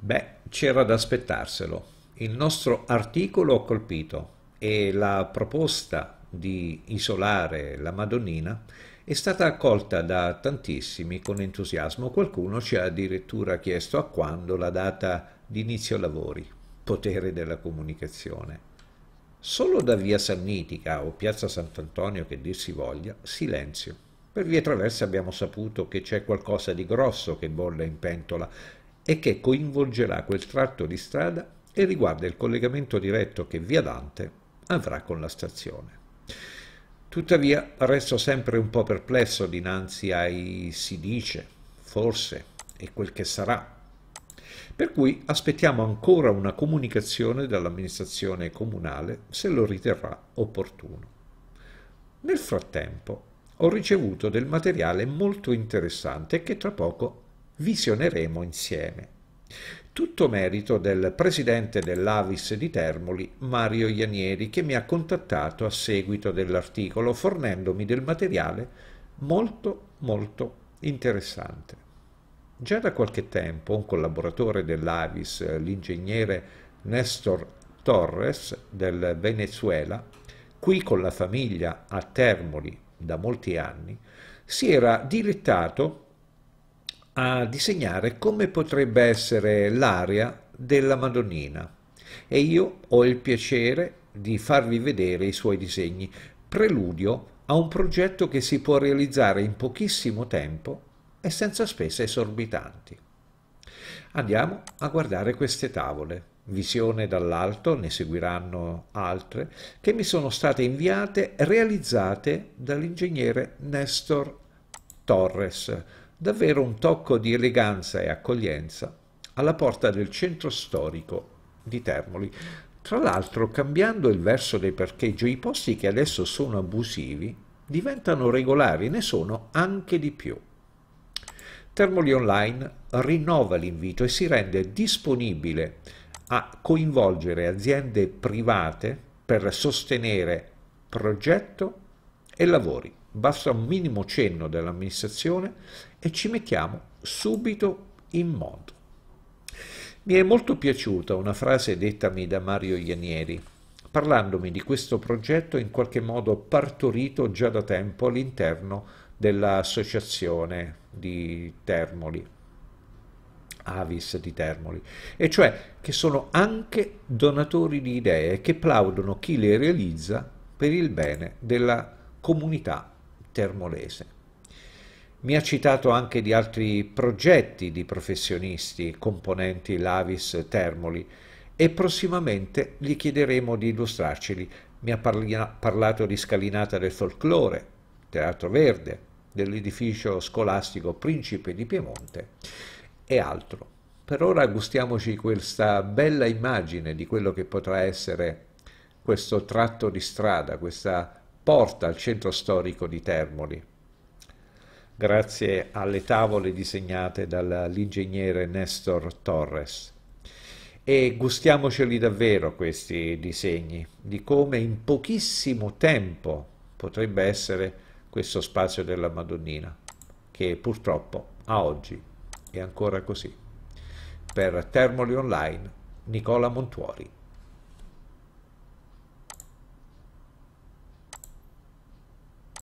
Beh, c'era da aspettarselo. Il nostro articolo ha colpito e la proposta di isolare la Madonnina è stata accolta da tantissimi con entusiasmo. Qualcuno ci ha addirittura chiesto a quando la data di inizio lavori, potere della comunicazione. Solo da via Sannitica o piazza Sant'Antonio che dir si voglia, silenzio. Per via traverse abbiamo saputo che c'è qualcosa di grosso che bolle in pentola e che coinvolgerà quel tratto di strada e riguarda il collegamento diretto che via Dante avrà con la stazione. Tuttavia resto sempre un po' perplesso dinanzi ai si dice, forse e quel che sarà. Per cui aspettiamo ancora una comunicazione dall'amministrazione comunale se lo riterrà opportuno. Nel frattempo ho ricevuto del materiale molto interessante che tra poco visioneremo insieme. Tutto merito del presidente dell'Avis di Termoli, Mario Ianieri, che mi ha contattato a seguito dell'articolo fornendomi del materiale molto molto interessante. Già da qualche tempo un collaboratore dell'Avis, l'ingegnere Nestor Torres del Venezuela, qui con la famiglia a Termoli da molti anni, si era dilettato a disegnare come potrebbe essere l'area della Madonnina e io ho il piacere di farvi vedere i suoi disegni, preludio a un progetto che si può realizzare in pochissimo tempo e senza spese esorbitanti. Andiamo a guardare queste tavole. Visione dall'alto, ne seguiranno altre, che mi sono state inviate, realizzate dall'ingegnere Nestor Torres, davvero un tocco di eleganza e accoglienza alla porta del centro storico di Termoli. Tra l'altro, cambiando il verso dei parcheggi, i posti che adesso sono abusivi diventano regolari, ne sono anche di più. Termoli Online rinnova l'invito e si rende disponibile a coinvolgere aziende private per sostenere progetto e lavori basta un minimo cenno dell'amministrazione e ci mettiamo subito in moto. Mi è molto piaciuta una frase dettami da Mario Ianieri, parlandomi di questo progetto in qualche modo partorito già da tempo all'interno dell'associazione di Termoli, Avis di Termoli, e cioè che sono anche donatori di idee che plaudono chi le realizza per il bene della comunità termolese. Mi ha citato anche di altri progetti di professionisti componenti l'Avis Termoli e prossimamente gli chiederemo di illustrarceli. Mi ha parlato di Scalinata del Folklore, Teatro Verde, dell'edificio scolastico Principe di Piemonte e altro. Per ora gustiamoci questa bella immagine di quello che potrà essere questo tratto di strada, questa porta al centro storico di Termoli. Grazie alle tavole disegnate dall'ingegnere Nestor Torres. E gustiamoceli davvero questi disegni, di come in pochissimo tempo potrebbe essere questo spazio della Madonnina, che purtroppo a oggi è ancora così. Per Termoli Online, Nicola Montuori.